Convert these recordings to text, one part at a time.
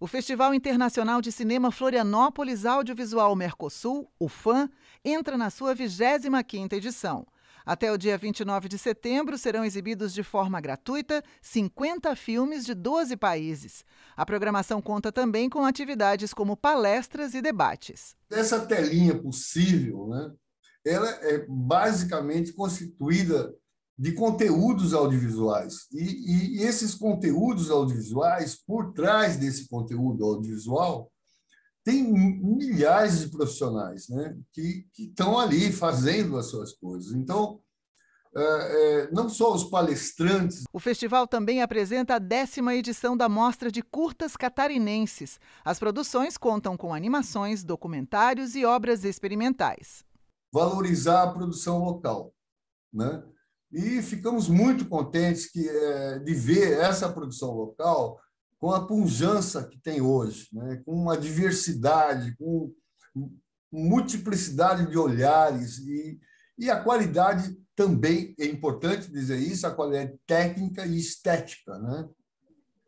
O Festival Internacional de Cinema Florianópolis Audiovisual Mercosul, o FAM, entra na sua 25ª edição. Até o dia 29 de setembro serão exibidos de forma gratuita 50 filmes de 12 países. A programação conta também com atividades como palestras e debates. Essa telinha possível, né? Ela é basicamente constituída de conteúdos audiovisuais. E, e, e, esses conteúdos audiovisuais, por trás desse conteúdo audiovisual, tem milhares de profissionais né, que, estão ali fazendo as suas coisas. Então, é, é, não só os palestrantes. O festival também apresenta a décima edição da Mostra de Curtas Catarinenses. As produções contam com animações, documentários e obras experimentais. Valorizar a produção local. Né? E ficamos muito contentes que, é, de ver essa produção local com a pungência que tem hoje, né? com uma diversidade, com multiplicidade de olhares e, e a qualidade também é importante dizer isso, a qualidade técnica e estética, né?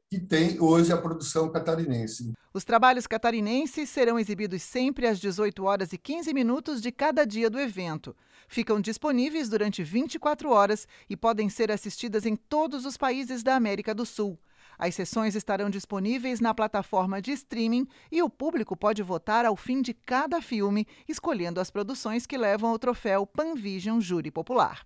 que tem hoje a produção catarinense. Os trabalhos catarinenses serão exibidos sempre às 18 horas e 15 minutos de cada dia do evento. Ficam disponíveis durante 24 horas e podem ser assistidas em todos os países da América do Sul. As sessões estarão disponíveis na plataforma de streaming e o público pode votar ao fim de cada filme, escolhendo as produções que levam o troféu Panvision Júri Popular.